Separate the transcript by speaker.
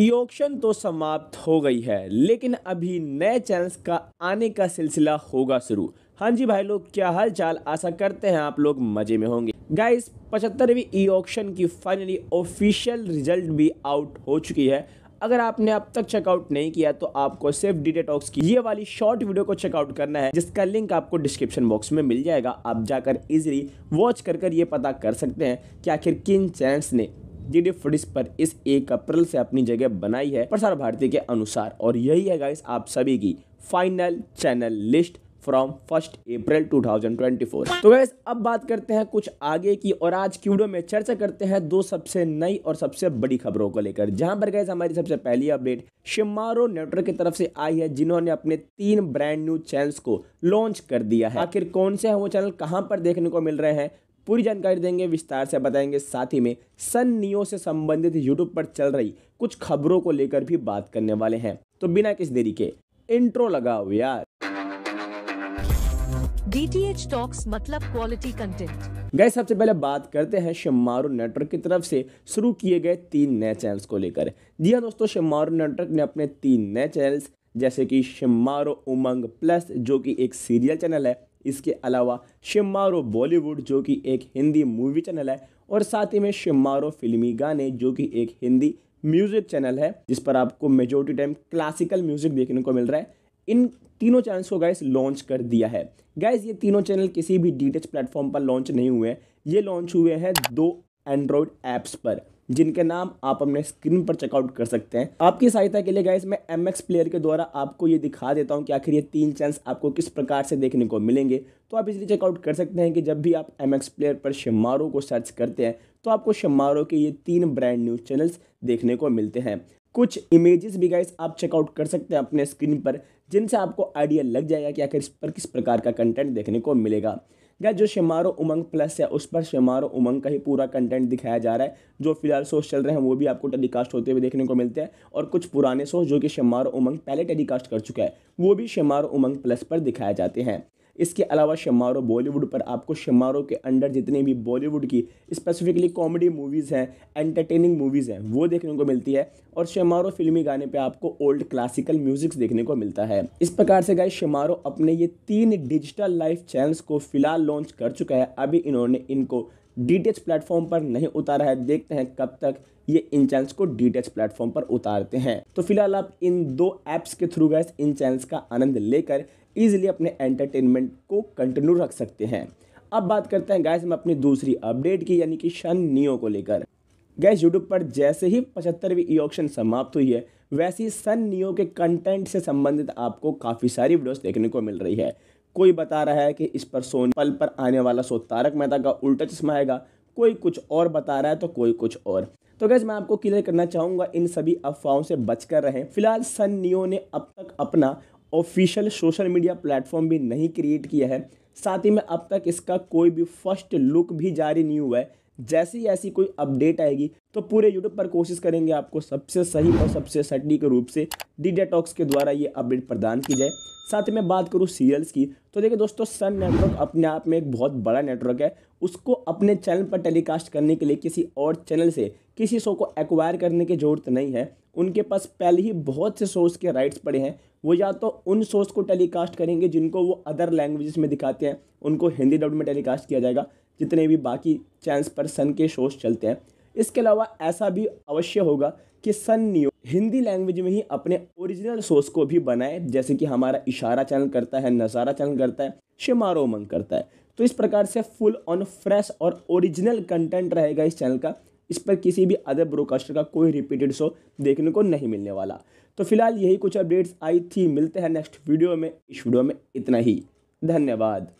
Speaker 1: e auction तो समाप्त हो गई है लेकिन अभी नए चैनल्स का आने का सिलसिला होगा शुरू हाँ जी भाई लोग क्या हाल चाल आशा करते हैं आप लोग मजे में होंगे गाइस पचहत्तरवीं ई ऑक्शन की फाइनली ऑफिशियल रिजल्ट भी आउट हो चुकी है अगर आपने अब तक चेकआउट नहीं किया तो आपको सिर्फ डिटेटॉक्स e की ये वाली शॉर्ट वीडियो को चेकआउट करना है जिसका लिंक आपको डिस्क्रिप्शन बॉक्स में मिल जाएगा आप जाकर इजिली वॉच कर कर ये पता कर सकते हैं कि आखिर किन चैनल्स ने जी डी पर इस एक अप्रैल से अपनी जगह बनाई है प्रसार भारती के अनुसार और यही है गाइस आप सभी की final channel list from first April 2024 तो गैस अब बात करते हैं कुछ आगे की और आज की वीडियो में चर्चा करते हैं दो सबसे नई और सबसे बड़ी खबरों को लेकर जहां पर गैस हमारी सबसे पहली अपडेट शिमारो नेटवर्क की तरफ से आई है जिन्होंने अपने तीन ब्रांड न्यू चैनल्स को लॉन्च कर दिया है आखिर कौन से हैं वो चैनल कहाँ पर देखने को मिल रहे हैं पूरी जानकारी देंगे विस्तार से बताएंगे साथ ही में सन नियो से संबंधित यूट्यूब पर चल रही कुछ खबरों को लेकर भी बात करने वाले हैं तो बिना किस देरी के इंट्रो लगाओ यार DTH Talks मतलब क्वालिटी कंटेंट गए सबसे पहले बात करते हैं शिमारू नेटवर्क की तरफ से शुरू किए गए तीन नए चैनल्स को लेकर जी हाँ दोस्तों शिमारू नेटवर्क ने अपने तीन नए चैनल्स जैसे कि शिमारो उमंग प्लस जो कि एक सीरियल चैनल है इसके अलावा शिमारो बॉलीवुड जो कि एक हिंदी मूवी चैनल है और साथ ही में शिमारो फिल्मी गाने जो कि एक हिंदी म्यूज़िक चैनल है जिस पर आपको मेजोरिटी टाइम क्लासिकल म्यूज़िक देखने को मिल रहा है इन तीनों चैनल्स को गैस लॉन्च कर दिया है गैस ये तीनों चैनल किसी भी डी प्लेटफॉर्म पर लॉन्च नहीं हुए हैं ये लॉन्च हुए हैं दो एंड्रॉयड ऐप्स पर जिनके नाम आप अपने स्क्रीन पर चेकआउट कर सकते हैं आपकी सहायता के लिए गाइस मैं एम एक्स प्लेयर के द्वारा आपको ये दिखा देता हूँ कि आखिर ये तीन चांस आपको किस प्रकार से देखने को मिलेंगे तो आप इसलिए चेकआउट कर सकते हैं कि जब भी आप एम एक्स प्लेयर पर शमारो को सर्च करते हैं तो आपको शमारो के ये तीन ब्रांड न्यूज चैनल्स देखने को मिलते हैं कुछ इमेजेस भी गाइस आप चेकआउट कर सकते हैं अपने स्क्रीन पर जिनसे आपको आइडिया लग जाएगा कि आखिर इस पर किस प्रकार का कंटेंट देखने को मिलेगा या जो शेमारो उमंग प्लस है उस पर शेमारो उमंग का ही पूरा कंटेंट दिखाया जा रहा है जो फिलहाल शोज चल रहे हैं वो भी आपको टेलीकास्ट होते हुए देखने को मिलते हैं और कुछ पुराने शोज जो कि शेमारो उमंग पहले टेलीकास्ट कर चुका है वो भी शेमारो उमंग प्लस पर दिखाए जाते हैं इसके अलावा शमारो बॉलीवुड पर आपको शमारो के अंडर जितनी भी बॉलीवुड की स्पेसिफिकली कॉमेडी मूवीज़ हैं एंटरटेनिंग मूवीज़ हैं वो देखने को मिलती है और शमारो फिल्मी गाने पे आपको ओल्ड क्लासिकल म्यूजिक्स देखने को मिलता है इस प्रकार से गाय शमारो अपने ये तीन डिजिटल लाइफ चैनल्स को फिलहाल लॉन्च कर चुका है अभी इन्होंने इनको डी प्लेटफॉर्म पर नहीं उतारा है देखते हैं कब तक ये इन चैनल्स को डी प्लेटफॉर्म पर उतारते हैं तो फिलहाल आप इन दो ऐप्स के थ्रू गैस इन चैनल्स का आनंद लेकर ईजिली अपने एंटरटेनमेंट को कंटिन्यू रख सकते हैं अब बात करते हैं गैस हम अपनी दूसरी अपडेट की यानी कि शन नियो को लेकर गैस यूट्यूब पर जैसे ही पचहत्तरवीं ई ऑक्शन समाप्त हुई है वैसे ही सन नियो के कंटेंट से संबंधित आपको काफ़ी सारी वीडियोस देखने को मिल रही है कोई बता रहा है कि इस पर सोन पल पर आने वाला सो तारक मेहता का उल्टा चश्मा आएगा कोई कुछ और बता रहा है तो कोई कुछ और तो गैस मैं आपको क्लियर करना चाहूँगा इन सभी अफवाहों से बचकर रहें फिलहाल सन नियो ने अब तक अपना ऑफिशियल सोशल मीडिया प्लेटफॉर्म भी नहीं क्रिएट किया है साथ ही में अब तक इसका कोई भी फर्स्ट लुक भी जारी नहीं हुआ है जैसी ऐसी कोई अपडेट आएगी तो पूरे यूट्यूब पर कोशिश करेंगे आपको सबसे सही और सबसे सटीक रूप से डी डेटॉक्स के द्वारा ये अपडेट प्रदान की जाए साथ में बात करूँ सीरियल्स की तो देखिए दोस्तों सन नेटवर्क अपने आप में एक बहुत बड़ा नेटवर्क है उसको अपने चैनल पर टेलीकास्ट करने के लिए किसी और चैनल से किसी शो को एक्वायर करने की ज़रूरत नहीं है उनके पास पहले ही बहुत से शोज़ के राइट्स पड़े हैं वो या तो उन शोज़ को टेलीकास्ट करेंगे जिनको वो अदर लैंग्वेजेस में दिखाते हैं उनको हिंदी डब में टेलीकास्ट किया जाएगा जितने भी बाकी चैंस पर सन के शोज चलते हैं इसके अलावा ऐसा भी अवश्य होगा कि सन न्यू हिंदी लैंग्वेज में ही अपने ओरिजिनल सोर्स को भी बनाए जैसे कि हमारा इशारा चैनल करता है नज़ारा चैनल करता है शिमारो करता है तो इस प्रकार से फुल ऑन फ्रेश और ओरिजिनल कंटेंट रहेगा इस चैनल का इस पर किसी भी अदर ब्रोकास्टर का कोई रिपीटेड शो देखने को नहीं मिलने वाला तो फिलहाल यही कुछ अपडेट्स आई थी मिलते हैं नेक्स्ट वीडियो में इस वीडियो में इतना ही धन्यवाद